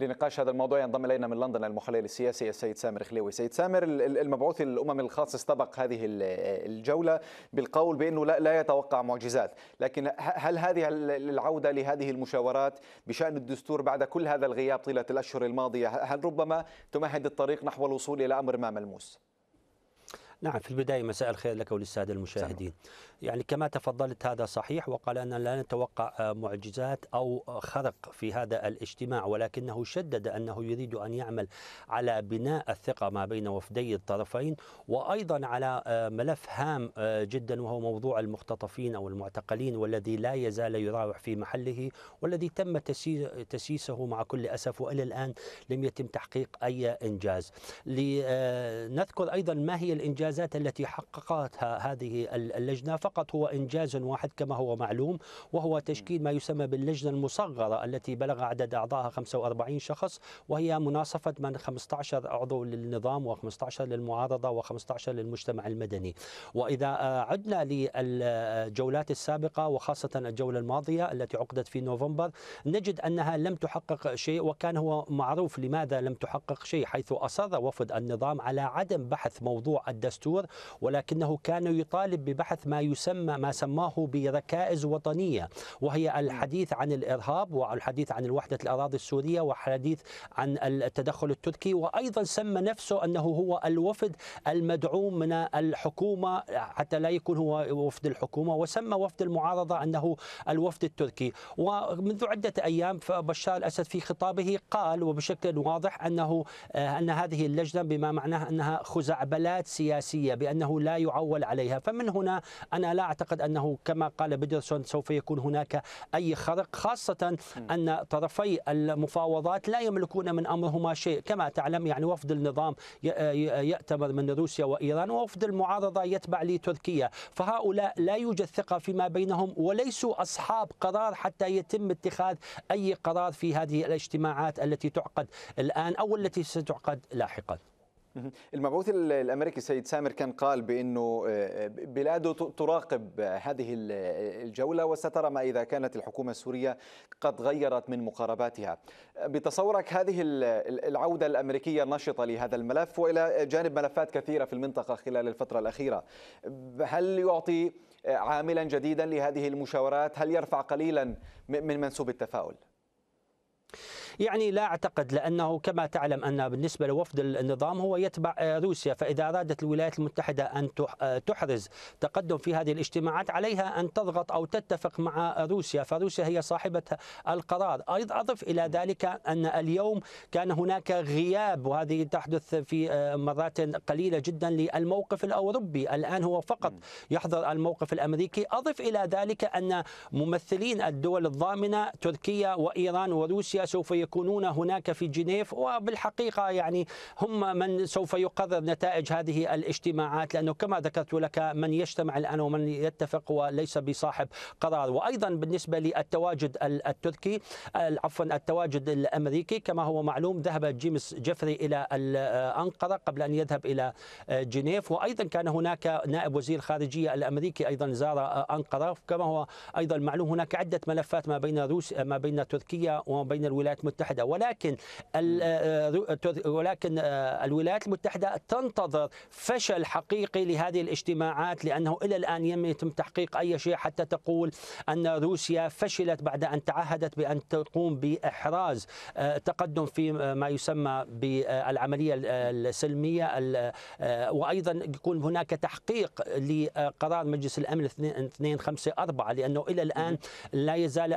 لنقاش هذا الموضوع ينضم الينا من لندن المحلل السياسي السيد سامر خليوي. سيد سامر المبعوث الاممي الخاص استبق هذه الجوله بالقول بانه لا يتوقع معجزات، لكن هل هذه العوده لهذه المشاورات بشان الدستور بعد كل هذا الغياب طيله الاشهر الماضيه، هل ربما تمهد الطريق نحو الوصول الى امر ما ملموس؟ نعم في البداية مساء الخير لك وللسادة المشاهدين سلام. يعني كما تفضلت هذا صحيح وقال أن لا نتوقع معجزات أو خرق في هذا الاجتماع ولكنه شدد أنه يريد أن يعمل على بناء الثقة ما بين وفدي الطرفين وأيضا على ملف هام جدا وهو موضوع المختطفين أو المعتقلين والذي لا يزال يراوح في محله والذي تم تسييسه مع كل أسف وإلى الآن لم يتم تحقيق أي إنجاز لنذكر أيضا ما هي الإنجاز الإنجازات التي حققتها هذه اللجنة فقط هو إنجاز واحد كما هو معلوم وهو تشكيل ما يسمى باللجنة المصغرة التي بلغ عدد أعضائها 45 شخص وهي مناصفة من 15 عضو للنظام و15 للمعارضة و15 للمجتمع المدني وإذا عدنا للجولات السابقة وخاصة الجولة الماضية التي عقدت في نوفمبر نجد أنها لم تحقق شيء وكان هو معروف لماذا لم تحقق شيء حيث أصر وفد النظام على عدم بحث موضوع الدستور الدستور ولكنه كان يطالب ببحث ما يسمى ما سماه بركائز وطنية وهي الحديث عن الإرهاب والحديث عن الوحدة الأراضي السورية والحديث عن التدخل التركي وأيضا سمى نفسه أنه هو الوفد المدعوم من الحكومة حتى لا يكون هو وفد الحكومة وسمى وفد المعارضة أنه الوفد التركي ومنذ عدة أيام بشار الأسد في خطابه قال وبشكل واضح أنه أن هذه اللجنة بما معناه أنها خزعبلات سياسية الأساسية بأنه لا يعول عليها فمن هنا أنا لا أعتقد أنه كما قال بيدرسون سوف يكون هناك أي خرق خاصة أن طرفي المفاوضات لا يملكون من أمرهما شيء كما تعلم يعني وفد النظام يأتمر من روسيا وإيران ووفد المعارضة يتبع لتركيا فهؤلاء لا يوجد ثقة فيما بينهم وليسوا أصحاب قرار حتى يتم اتخاذ أي قرار في هذه الاجتماعات التي تعقد الآن أو التي ستعقد لاحقا المبعوث الامريكي السيد سامر كان قال بانه آه، بلاده تراقب هذه الجوله وسترى ما اذا كانت الحكومه السوريه قد غيرت من مقارباتها. بتصورك هذه العوده الامريكيه النشطه لهذا الملف والى جانب ملفات كثيره في المنطقه خلال الفتره الاخيره، هل يعطي آه، عاملا جديدا لهذه المشاورات؟ هل يرفع قليلا من منسوب التفاؤل؟ يعني لا أعتقد لأنه كما تعلم أن بالنسبة لوفد النظام هو يتبع روسيا فإذا أرادت الولايات المتحدة أن تحرز تقدم في هذه الاجتماعات عليها أن تضغط أو تتفق مع روسيا فروسيا هي صاحبة القرار أيضا أضف إلى نعم. ذلك أن اليوم كان هناك غياب وهذه تحدث في آه، مرات قليلة جدا للموقف الأوروبي الآن هو فقط نعم. يحضر الموقف الأمريكي أضف إلى ذلك أن ممثلين الدول الضامنة تركيا وإيران وروسيا سوف ويكونون هناك في جنيف وبالحقيقة يعني هم من سوف يقرر نتائج هذه الاجتماعات لأنه كما ذكرت لك من يجتمع الآن ومن يتفق وليس بصاحب قرار وأيضا بالنسبة للتواجد التركي عفوا التواجد الأمريكي كما هو معلوم ذهب جيمس جيفري إلى أنقرة قبل أن يذهب إلى جنيف وأيضا كان هناك نائب وزير خارجية الأمريكي أيضا زار أنقرة كما هو أيضا معلوم هناك عدة ملفات ما بين روسيا ما بين تركيا وما بين الولايات المتحده ولكن آه، آه، آه، ولكن الولايات المتحده تنتظر فشل حقيقي لهذه الاجتماعات لانه الى الان لم يتم تحقيق اي شيء حتى تقول ان روسيا فشلت بعد ان تعهدت بان تقوم باحراز تقدم في ما يسمى بالعمليه السلميه وايضا يكون هناك تحقيق لقرار مجلس الامن 254 لانه الى الان لا يزال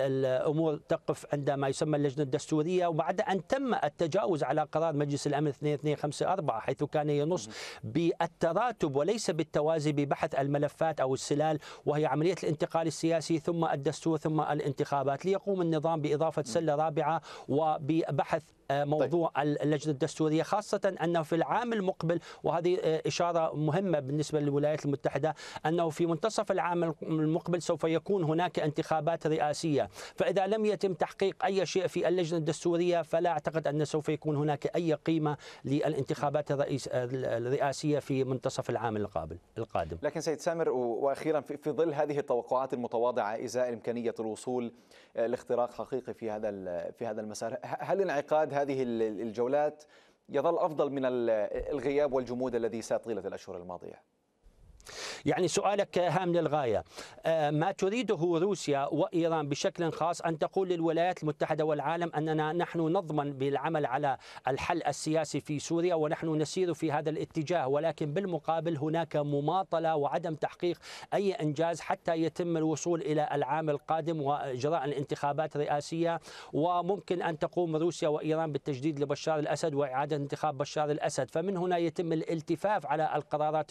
الامور تقف عند ما يسمى اللجنه الدستوريه وبعد ان تم التجاوز على قرار مجلس الامن 2254 حيث كان ينص بالتراتب وليس بالتوازي ببحث الملفات او السلال وهي عمليه الانتقال السياسي ثم الدستور ثم الانتخابات ليقوم النظام باضافه سله رابعه وببحث آه، طيب. موضوع طيب. اللجنه الدستوريه خاصه انه في العام المقبل وهذه آه، اشاره مهمه بالنسبه للولايات المتحده انه في منتصف العام المقبل سوف يكون هناك انتخابات رئاسيه فاذا لم يتم تحقيق اي شيء في اللجنه الدستوريه فلا اعتقد ان سوف يكون هناك اي قيمه للانتخابات آه، الرئاسيه في منتصف العام القابل القادم لكن سيد سامر واخيرا في ظل هذه التوقعات المتواضعه ازاء امكانيه الوصول لاختراق حقيقي في هذا في هذا المسار هل انعقاد هذه الجولات يظل افضل من الغياب والجمود الذي ساد طيله الاشهر الماضيه يعني سؤالك هام للغاية آه، ما تريده روسيا وإيران بشكل خاص أن تقول للولايات المتحدة والعالم أننا نحن نضمن بالعمل على الحل السياسي في سوريا ونحن نسير في هذا الاتجاه ولكن بالمقابل هناك مماطلة وعدم تحقيق أي إنجاز حتى يتم الوصول إلى العام القادم وإجراء الانتخابات الرئاسية وممكن أن تقوم روسيا وإيران بالتجديد لبشار الأسد وإعادة انتخاب بشار الأسد فمن هنا يتم الالتفاف على القرارات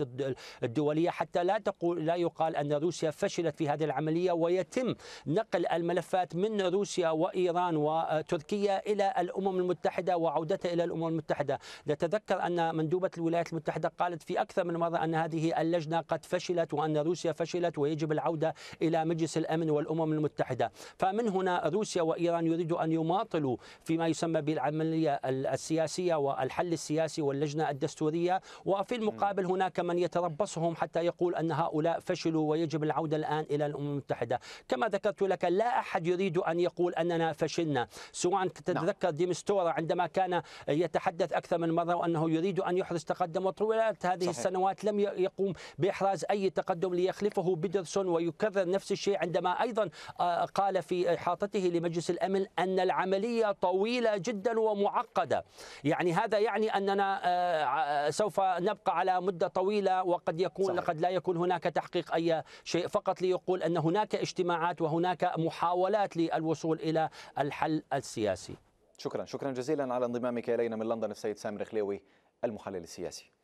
الدولية حتى لا تقول لا يقال ان روسيا فشلت في هذه العمليه ويتم نقل الملفات من روسيا وايران وتركيا الى الامم المتحده وعودتها الى الامم المتحده، نتذكر ان مندوبه الولايات المتحده قالت في اكثر من مره ان هذه اللجنه قد فشلت وان روسيا فشلت ويجب العوده الى مجلس الامن والامم المتحده، فمن هنا روسيا وايران يريدوا ان يماطلوا فيما يسمى بالعمليه السياسيه والحل السياسي واللجنه الدستوريه وفي المقابل هناك من يتربصهم حتى يقول يقول أن هؤلاء فشلوا ويجب العودة الآن إلى الأمم المتحدة كما ذكرت لك لا أحد يريد أن يقول أننا فشلنا سواء نعم. تتذكر ديمستورا عندما كان يتحدث أكثر من مرة وأنه يريد أن يحرز تقدم وطوال هذه صحيح. السنوات لم يقوم بإحراز أي تقدم ليخلفه بيدرسون ويكرر نفس الشيء عندما أيضا آه، قال في إحاطته لمجلس الأمن أن العملية طويلة جدا ومعقدة يعني هذا يعني أننا آه، سوف نبقى على مدة طويلة وقد يكون صحيح. لقد لا يكون هناك تحقيق أي شيء فقط ليقول أن هناك اجتماعات وهناك محاولات للوصول إلى الحل السياسي شكرا شكرا جزيلا على انضمامك إلينا من لندن السيد سامر خليوي المحلل السياسي